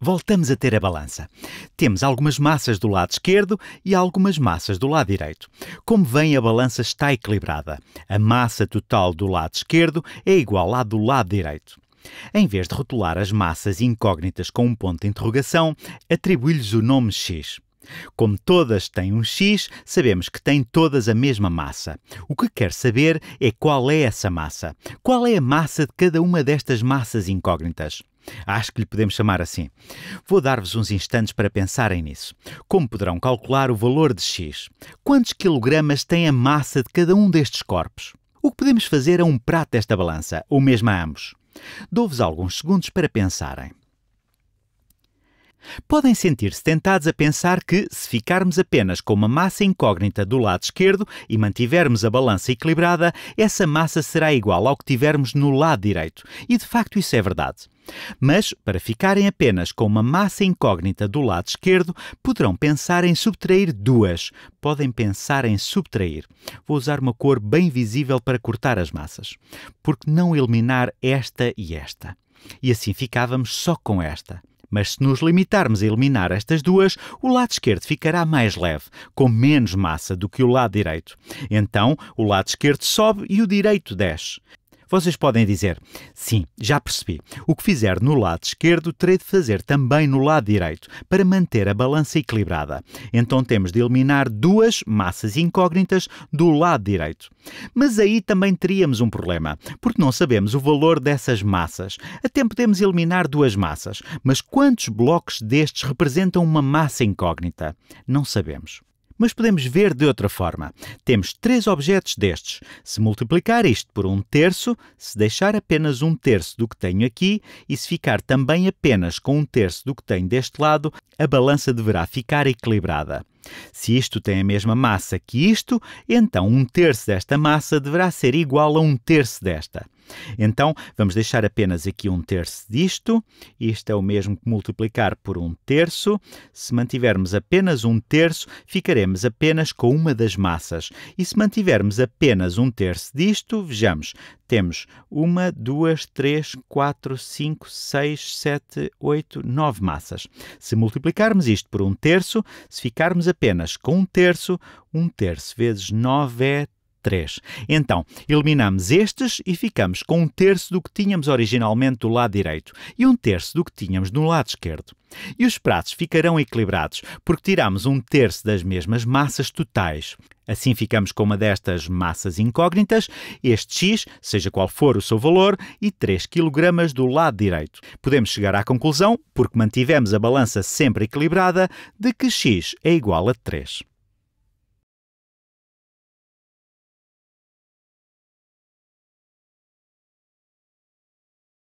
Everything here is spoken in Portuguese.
Voltamos a ter a balança. Temos algumas massas do lado esquerdo e algumas massas do lado direito. Como vem, a balança está equilibrada. A massa total do lado esquerdo é igual à do lado direito. Em vez de rotular as massas incógnitas com um ponto de interrogação, atribui-lhes o nome x. Como todas têm um x, sabemos que têm todas a mesma massa. O que quer saber é qual é essa massa. Qual é a massa de cada uma destas massas incógnitas? Acho que lhe podemos chamar assim. Vou dar-vos uns instantes para pensarem nisso. Como poderão calcular o valor de x? Quantos quilogramas tem a massa de cada um destes corpos? O que podemos fazer a um prato desta balança, ou mesmo a ambos? Dou-vos alguns segundos para pensarem. Podem sentir-se tentados a pensar que, se ficarmos apenas com uma massa incógnita do lado esquerdo e mantivermos a balança equilibrada, essa massa será igual ao que tivermos no lado direito. E de facto isso é verdade. Mas, para ficarem apenas com uma massa incógnita do lado esquerdo, poderão pensar em subtrair duas. Podem pensar em subtrair. Vou usar uma cor bem visível para cortar as massas. Porque não eliminar esta e esta? E assim ficávamos só com esta. Mas se nos limitarmos a eliminar estas duas, o lado esquerdo ficará mais leve, com menos massa do que o lado direito. Então, o lado esquerdo sobe e o direito desce. Vocês podem dizer: sim, já percebi. O que fizer no lado esquerdo, terei de fazer também no lado direito, para manter a balança equilibrada. Então temos de eliminar duas massas incógnitas do lado direito. Mas aí também teríamos um problema, porque não sabemos o valor dessas massas. Até podemos eliminar duas massas, mas quantos blocos destes representam uma massa incógnita? Não sabemos mas podemos ver de outra forma. Temos três objetos destes. Se multiplicar isto por um terço, se deixar apenas um terço do que tenho aqui e se ficar também apenas com um terço do que tenho deste lado, a balança deverá ficar equilibrada. Se isto tem a mesma massa que isto, então um terço desta massa deverá ser igual a um terço desta. Então, vamos deixar apenas aqui um terço disto. Isto é o mesmo que multiplicar por um terço. Se mantivermos apenas um terço, ficaremos apenas com uma das massas. E se mantivermos apenas um terço disto, vejamos, temos uma, duas, três, quatro, cinco, seis, sete, oito, nove massas. Se multiplicarmos isto por um terço, se ficarmos apenas com um terço, um terço vezes nove é 3. Então, eliminamos estes e ficamos com um terço do que tínhamos originalmente do lado direito e um terço do que tínhamos no lado esquerdo. E os pratos ficarão equilibrados, porque tiramos um terço das mesmas massas totais. Assim ficamos com uma destas massas incógnitas, este x, seja qual for o seu valor, e 3 kg do lado direito. Podemos chegar à conclusão, porque mantivemos a balança sempre equilibrada, de que x é igual a 3.